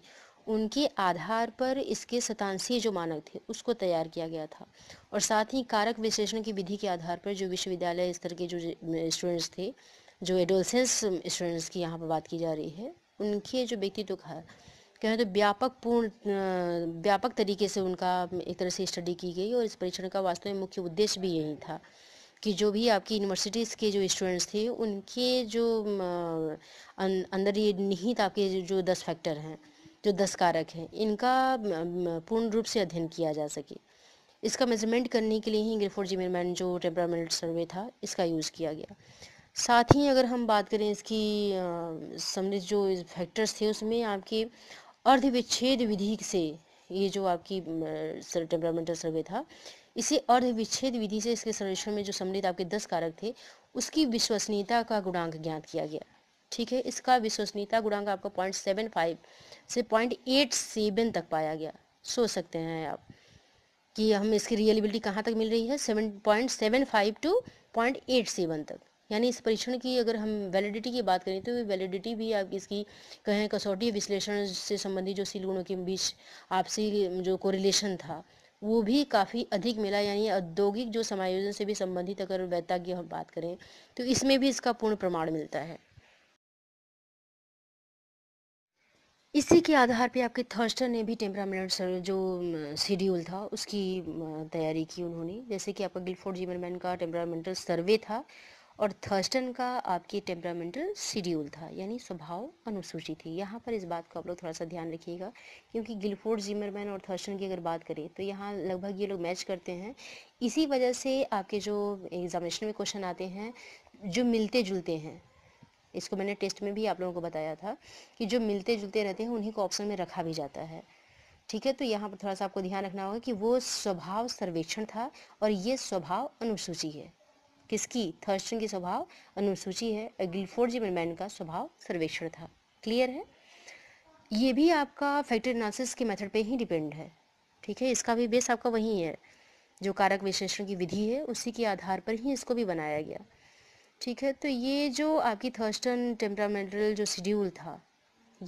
उनके आधार पर इसके शतानसी जो मानक थे उसको तैयार किया गया था और साथ ही कारक विश्लेषण की विधि के आधार पर जो विश्वविद्यालय स्तर के जो स्टूडेंट्स थे जो एडोलसेंस स्टूडेंट्स की यहाँ पर बात की जा रही है उनके जो व्यक्तित्व तो का कहें तो व्यापक पूर्ण व्यापक तरीके से उनका एक तरह से स्टडी की गई और इस परीक्षण का वास्तव में मुख्य उद्देश्य भी यही था कि जो भी आपकी यूनिवर्सिटीज़ के जो स्टूडेंट्स थे उनके जो अं, अंदर ये निहित आपके जो दस फैक्टर हैं जो दस कारक हैं इनका पूर्ण रूप से अध्ययन किया जा सके इसका मेजरमेंट करने के लिए ही जी जिमरमैन जो टेम्परामेंट सर्वे था इसका यूज़ किया गया साथ ही अगर हम बात करें इसकी समृद्ध जो फैक्टर्स थे उसमें आपके अर्धविच्छेद विधि से ये जो आपकी टेम्परामेंटल सर्वे था इसी अर्ध विच्छेद विधि से इसके संरक्षण में जो सम्मिलित आपके दस कारक थे उसकी विश्वसनीयता का गुणांक ज्ञात किया गया ठीक है इसका विश्वसनीयता गुणांक आपका पॉइंट सेवन फाइव से पॉइंट एट सेवन तक पाया गया सोच सकते हैं आप कि हम इसकी रियलिबिलिटी कहाँ तक मिल रही है seven point seven five to point eight seven तक यानी इस परीक्षण की अगर हम वैलिडिटी की बात करें तो वैलिडिटी भी आप इसकी कहें कसौटी विश्लेषण से संबंधित जो सी गुणों के बीच आपसी जो कोरिलेशन था वो भी काफ़ी अधिक मिला यानी औद्योगिक जो समायोजन से भी संबंधित अगर वैताग्य हम बात करें तो इसमें भी इसका पूर्ण प्रमाण मिलता है इसी के आधार पे आपके थर्स्टर ने भी टेम्परामेंट जो शेड्यूल था उसकी तैयारी की उन्होंने जैसे कि आपका गिलफोर्ड जीवन मैन का टेम्परामेंटल सर्वे था और थर्स्टन का आपकी टेम्परामेंटल शेड्यूल था यानी स्वभाव अनुसूची थी यहाँ पर इस बात को आप लोग थोड़ा सा ध्यान रखिएगा क्योंकि गिलफोर्ड जिमरमैन और थर्स्टन की अगर बात करें तो यहाँ लगभग ये लोग मैच करते हैं इसी वजह से आपके जो एग्जामिनेशन में क्वेश्चन आते हैं जो मिलते जुलते हैं इसको मैंने टेस्ट में भी आप लोगों को बताया था कि जो मिलते जुलते रहते हैं उन्हीं को ऑप्शन में रखा भी जाता है ठीक है तो यहाँ पर थोड़ा सा आपको ध्यान रखना होगा कि वो स्वभाव सर्वेक्षण था और ये स्वभाव अनुसूची है किसकी थर्स्टन की स्वभाव अनुसूची है गिलफोर्ड जी मैन का स्वभाव सर्वेक्षण था क्लियर है ये भी आपका फैक्टर एनालिसिस के मेथड पे ही डिपेंड है ठीक है इसका भी बेस आपका वही है जो कारक विश्लेषण की विधि है उसी के आधार पर ही इसको भी बनाया गया ठीक है तो ये जो आपकी थर्स्टन टेम्परामेंटल जो शेड्यूल था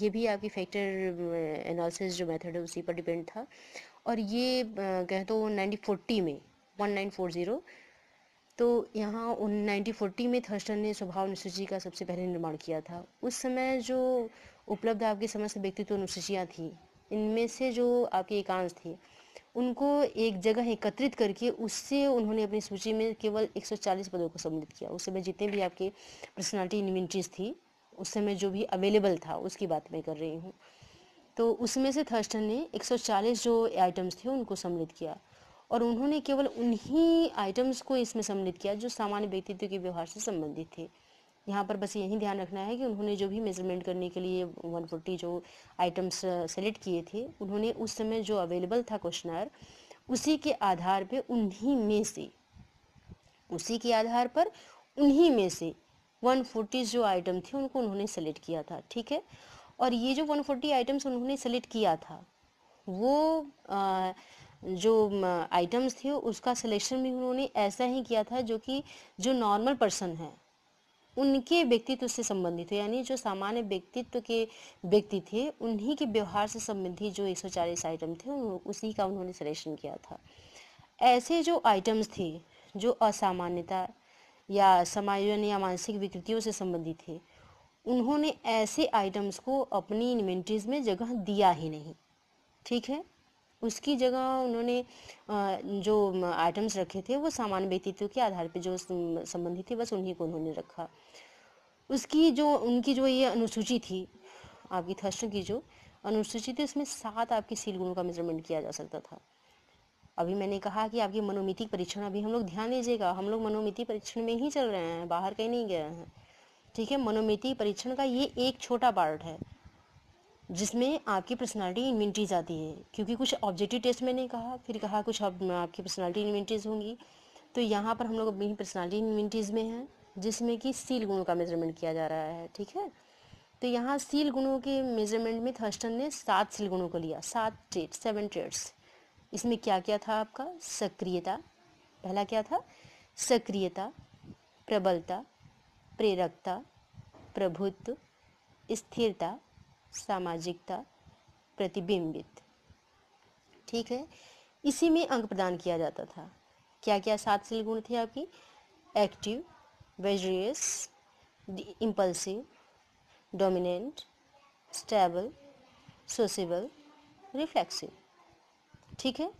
ये भी आपकी फैक्टर एनालिसिस जो मेथड है उसी पर डिपेंड था और ये कह दो तो नाइनटीन फोर्टी में वन नाइन फोर ज़ीरो तो यहाँ उन नाइनटीन फोर्टी में थर्स्टन ने स्वभाव अनुसूची का सबसे पहले निर्माण किया था उस समय जो उपलब्ध आपके समस्त व्यक्तित्व अनुसूचियाँ थी इनमें से जो आपके एकांश थे उनको एक जगह एकत्रित करके उससे उन्होंने अपनी सूची में केवल 140 पदों को सम्मिलित किया उस समय जितने भी आपके पर्सनालिटी इन्वेंट्रीज थी उस समय जो भी अवेलेबल था उसकी बात मैं कर रही हूँ तो उसमें से थर्स्टन ने 140 जो आइटम्स थे उनको सम्मिलित किया और उन्होंने केवल उन्हीं आइटम्स को इसमें सम्मिलित किया जो सामान्य व्यक्तित्व के व्यवहार से संबंधित थे यहाँ पर बस यही ध्यान रखना है कि उन्होंने जो भी मेजरमेंट करने के लिए 140 जो आइटम्स सेलेक्ट uh, किए थे उन्होंने उस समय जो अवेलेबल था क्वेश्चनर उसी के आधार पे उन्हीं में से उसी के आधार पर उन्हीं में से 140 जो आइटम थे उनको उन्होंने सेलेक्ट किया था ठीक है और ये जो 140 आइटम्स उन्होंने सेलेक्ट किया था वो आ, uh, जो आइटम्स थे उसका सिलेक्शन भी उन्होंने ऐसा ही किया था जो कि जो नॉर्मल पर्सन है उनके व्यक्तित्व से संबंधित थे यानी जो सामान्य व्यक्तित्व के व्यक्ति थे उन्हीं के व्यवहार से संबंधित जो 140 आइटम थे उसी का उन्होंने सिलेक्शन किया था ऐसे जो आइटम्स थे जो असामान्यता या समायोजन या मानसिक विकृतियों से संबंधित थे उन्होंने ऐसे आइटम्स को अपनी इन्वेंट्रीज में जगह दिया ही नहीं ठीक है उसकी जगह उन्होंने जो आइटम्स रखे थे वो सामान्य व्यक्तित्व के आधार पर जो संबंधित थे बस उन्हीं को उन्होंने रखा उसकी जो उनकी जो ये अनुसूची थी आपकी थर्स्ट की जो अनुसूची थी उसमें सात आपके सील गुणों का मेजरमेंट किया जा सकता था अभी मैंने कहा कि आपकी मनोमिति परीक्षण अभी हम लोग ध्यान दीजिएगा हम लोग मनोमिति परीक्षण में ही चल रहे हैं बाहर कहीं नहीं गए हैं ठीक है मनोमिति परीक्षण का ये एक छोटा पार्ट है जिसमें आपकी पर्सनालिटी इन्वेंट्रीज आती है क्योंकि कुछ ऑब्जेक्टिव टेस्ट मैंने कहा फिर कहा कुछ आपकी पर्सनालिटी इन्वेंट्रीज होंगी तो यहाँ पर हम लोग अपनी पर्सनालिटी इन्वेंट्रीज में हैं जिसमें कि सील गुणों का मेजरमेंट किया जा रहा है ठीक है तो यहाँ सील गुणों के मेजरमेंट में थर्स्टन ने सात सील गुणों को लिया सात ट्रेट सेवन ट्रेट्स इसमें क्या क्या था आपका सक्रियता पहला क्या था सक्रियता प्रबलता प्रेरकता प्रभुत्व स्थिरता सामाजिकता प्रतिबिंबित ठीक है इसी में अंक प्रदान किया जाता था क्या क्या सात शील गुण थे आपकी active vigorous impulsive dominant stable sociable reflexive ठीक है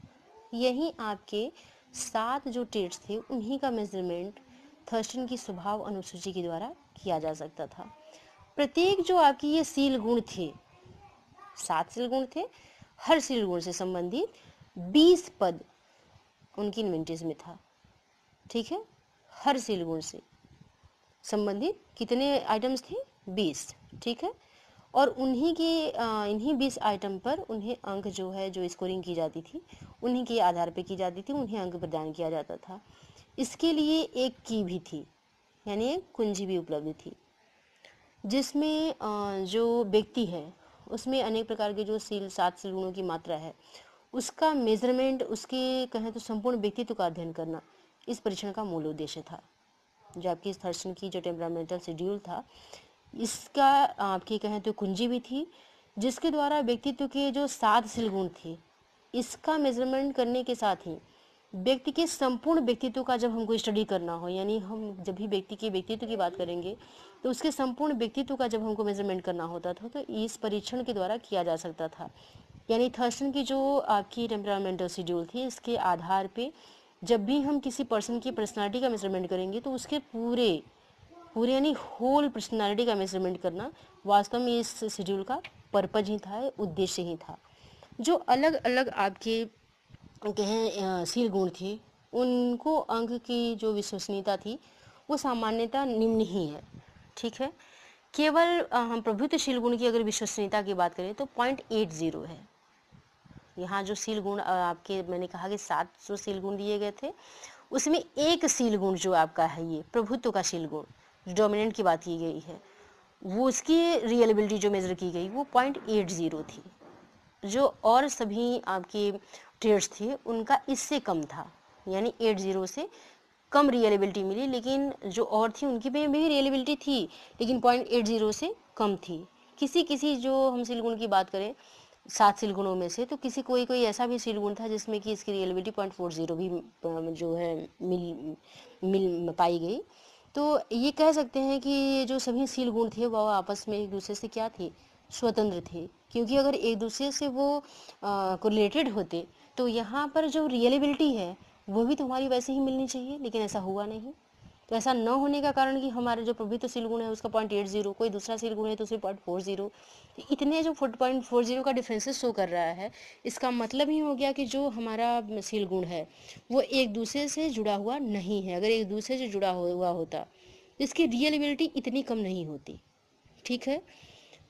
यही आपके सात जो टेट्स थे उन्हीं का मेजरमेंट थर्स्टन की स्वभाव अनुसूची के द्वारा किया जा सकता था प्रत्येक जो आपकी ये सील गुण थे सात सील गुण थे हर सील गुण से संबंधित बीस पद उनकी इन्वेंटरीज में था ठीक है हर सील गुण से संबंधित कितने आइटम्स थे बीस ठीक है और उन्हीं के इन्हीं बीस आइटम पर उन्हें अंक जो है जो स्कोरिंग की जाती थी उन्हीं के आधार पर की जाती थी उन्हें अंक प्रदान किया जाता था इसके लिए एक की भी थी यानी एक कुंजी भी उपलब्ध थी जिसमें जो व्यक्ति है उसमें अनेक प्रकार के जो सील सात सील गुणों की मात्रा है उसका मेजरमेंट उसके कहें तो संपूर्ण व्यक्तित्व का अध्ययन करना इस परीक्षण का मूल उद्देश्य था जो आपकी दर्शन की जो टेम्परामेंटल शेड्यूल था इसका आपकी कहें तो कुंजी भी थी जिसके द्वारा व्यक्तित्व के जो सात सील गुण थे इसका मेजरमेंट करने के साथ ही व्यक्ति के संपूर्ण व्यक्तित्व का जब हमको स्टडी करना हो यानी हम जब भी व्यक्ति के व्यक्तित्व की बात करेंगे तो उसके संपूर्ण व्यक्तित्व का जब हमको मेजरमेंट करना होता था तो इस परीक्षण के द्वारा किया जा सकता था यानी थर्सन की जो आपकी टेम्परामेंटल शेड्यूल थी इसके आधार पे जब भी हम किसी पर्सन की पर्सनालिटी का मेजरमेंट करेंगे तो उसके पूरे पूरे यानी होल पर्सनालिटी का मेजरमेंट करना वास्तव में इस शेड्यूल का पर्पज ही था उद्देश्य ही था जो अलग अलग आपके कहें सील गुण थे उनको अंक की जो विश्वसनीयता थी वो सामान्यतः निम्न ही है ठीक है केवल हम शील गुण की अगर विश्वसनीयता की बात करें तो पॉइंट एट जीरो है यहाँ जो सील गुण आपके मैंने कहा कि सात सौ सील गुण दिए गए थे उसमें एक सील गुण जो आपका है ये प्रभुत्व का सील गुण डोमिनेंट की बात की गई है वो उसकी रियलेबिलिटी जो मेज़र की गई वो पॉइंट एट ज़ीरो थी जो और सभी आपके ट्रेड्स थे उनका इससे कम था यानी एट ज़ीरो से कम रियलेबिलिटी मिली लेकिन जो और थी उनकी भी भी रियलेबिलिटी थी लेकिन पॉइंट एट ज़ीरो से कम थी किसी किसी जो हम सिलगुण की बात करें सात सिलगुणों में से तो किसी कोई कोई ऐसा भी सिलगुण था जिसमें कि इसकी रियलेबिलिटी पॉइंट फोर ज़ीरो भी जो है मिल मिल पाई गई तो ये कह सकते हैं कि जो सभी सिलगुण थे वह आपस में एक दूसरे से क्या थे स्वतंत्र थे क्योंकि अगर एक दूसरे से वो कोरिलेटेड होते तो यहाँ पर जो रियलेबिलिटी है वो भी तुम्हारी वैसे ही मिलनी चाहिए लेकिन ऐसा हुआ नहीं तो ऐसा न होने का कारण कि हमारा जो पवित्र सिलगुण है उसका पॉइंट एट जीरो कोई दूसरा सिलगुण है तो उसे पॉइंट फोर जीरो तो इतने जो फोर पॉइंट फोर जीरो का डिफरेंसेस शो कर रहा है इसका मतलब ही हो गया कि जो हमारा सिलगुण है वो एक दूसरे से जुड़ा हुआ नहीं है अगर एक दूसरे से जुड़ा हुआ होता तो इसकी रियलिबिलिटी इतनी कम नहीं होती ठीक है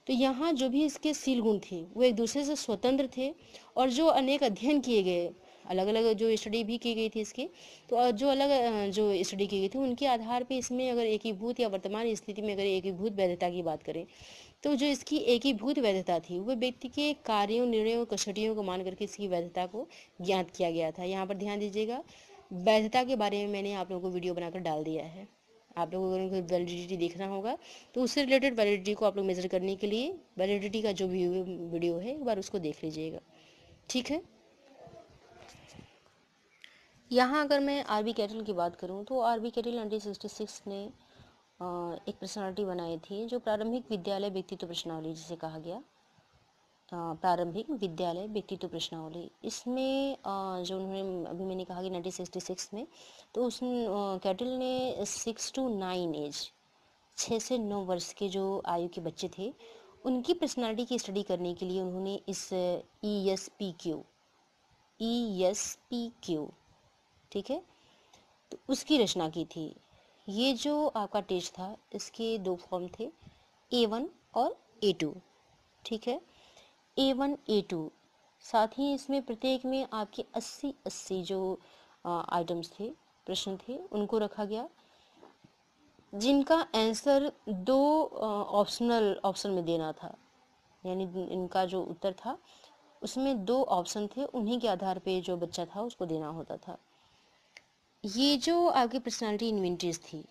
तो यहाँ जो भी इसके सील गुण थे वो एक दूसरे से स्वतंत्र थे और जो अनेक अध्ययन किए गए अलग अलग जो स्टडी भी की गई थी इसकी तो जो अलग जो स्टडी की गई थी उनके आधार पर इसमें अगर एकीभूत या वर्तमान स्थिति में अगर एकीभूत वैधता की बात करें तो जो इसकी एकीभूत वैधता थी वह व्यक्ति के कार्यों निर्णयों कसौटियों को मान करके इसकी वैधता को ज्ञात किया गया था यहाँ पर ध्यान दीजिएगा वैधता के बारे में मैंने आप लोगों को वीडियो बनाकर डाल दिया है आप लोगों को वैलिडिटी देखना होगा तो उससे रिलेटेड वैलिडिटी को आप लोग मेजर करने के लिए वैलिडिटी का जो भी वीडियो है एक बार उसको देख लीजिएगा ठीक है यहाँ अगर मैं आर बी कैटल की बात करूँ तो R B Cattell nineteen sixty six ने एक पर्सनालिटी बनाई थी जो प्रारंभिक विद्यालय व्यक्तित्व प्रश्नावली जिसे कहा गया प्रारंभिक विद्यालय व्यक्तित्व प्रश्नावली इसमें जो उन्होंने अभी मैंने कहा कि नाइनटीन सिक्सटी सिक्स में तो उस कैटल ने सिक्स टू नाइन एज छः से नौ वर्ष के जो आयु के बच्चे थे उनकी पर्सनालिटी की स्टडी करने के लिए उन्होंने इस E S P Q E S P Q ठीक है तो उसकी रचना की थी ये जो आपका टेस्ट था इसके दो फॉर्म थे ए वन और ए टू ठीक है ए वन ए टू साथ ही इसमें प्रत्येक में आपके अस्सी अस्सी जो आइटम्स थे प्रश्न थे उनको रखा गया जिनका आंसर दो ऑप्शनल ऑप्शन में देना था यानी इनका जो उत्तर था उसमें दो ऑप्शन थे उन्हीं के आधार पे जो बच्चा था उसको देना होता था ये जो आपकी पर्सनालिटी इन्वेंट्रीज थी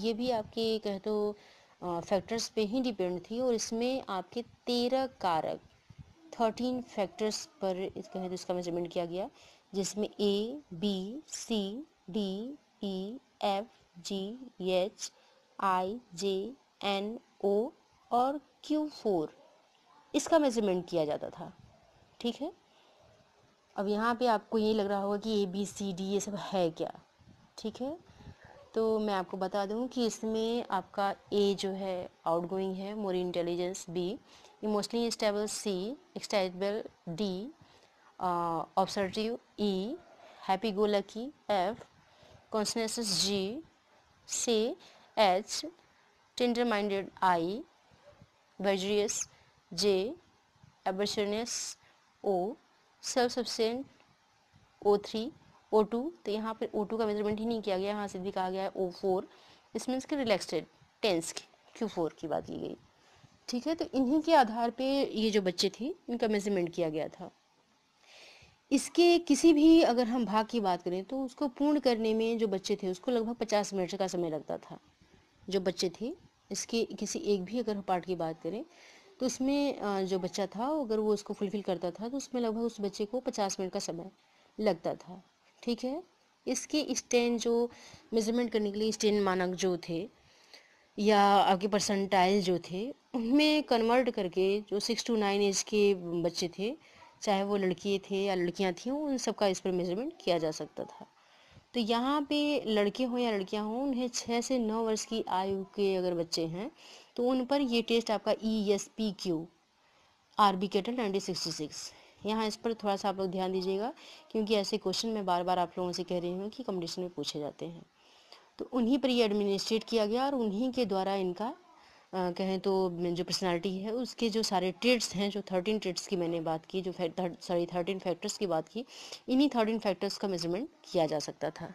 ये भी आपके कह दो तो, फैक्टर्स पे ही डिपेंड थी और इसमें आपके तेरह कारक थर्टीन फैक्टर्स पर कह तो इसका मेजरमेंट किया गया जिसमें A B C D E F G H I J N O और क्यू फोर इसका मेजरमेंट किया जाता था ठीक है अब यहाँ पे आपको यही लग रहा होगा कि ए बी सी डी ये सब है क्या ठीक है तो मैं आपको बता दूँ कि इसमें आपका ए जो है आउट गोइंग है more intelligence B emotionally stable C excitable D assertive E happy go lucky F conscientious G से H tender minded I vigorous J एबर्शनियस O self sufficient O three O two तो यहाँ पर O two का measurement ही नहीं किया गया यहाँ से भी कहा गया है ओ फोर इस मीन्स के रिलैक्सेड टेंस की क्यू फोर की बात की गई ठीक है तो इन्हीं के आधार पे ये जो बच्चे थे इनका मेजरमेंट किया गया था इसके किसी भी अगर हम भाग की बात करें तो उसको पूर्ण करने में जो बच्चे थे उसको लगभग पचास मिनट का समय लगता था जो बच्चे थे इसके किसी एक भी अगर पार्ट की बात करें तो उसमें जो बच्चा था अगर वो उसको फुलफिल करता था तो उसमें लगभग उस बच्चे को पचास मिनट का समय लगता था ठीक है इसके स्टेन जो मेज़रमेंट करने के लिए स्टेन मानक जो थे या आपके परसेंटाइल जो थे उनमें कन्वर्ट करके जो सिक्स टू नाइन एज के बच्चे थे चाहे वो लड़के थे या लड़कियां थी उन सबका इस पर मेजरमेंट किया जा सकता था तो यहाँ पे लड़के हों या लड़कियाँ हों उन्हें छः से नौ वर्ष की आयु के अगर बच्चे हैं तो उन पर ये टेस्ट आपका E S P Q R B Cattell nineteen sixty six यहाँ इस पर थोड़ा सा आप लोग ध्यान दीजिएगा क्योंकि ऐसे क्वेश्चन मैं बार बार आप लोगों से कह रही हूँ कि कॉम्पिटिशन में पूछे जाते हैं तो उन्हीं पर ये एडमिनिस्ट्रेट किया गया और उन्हीं के द्वारा इनका कहें तो जो पर्सनालिटी है उसके जो सारे ट्रेड्स हैं जो थर्टीन ट्रेड्स की मैंने बात की जो सॉरी थर्टीन फैक्टर्स की बात की इन्हीं थर्टीन फैक्टर्स का मेजरमेंट किया जा सकता था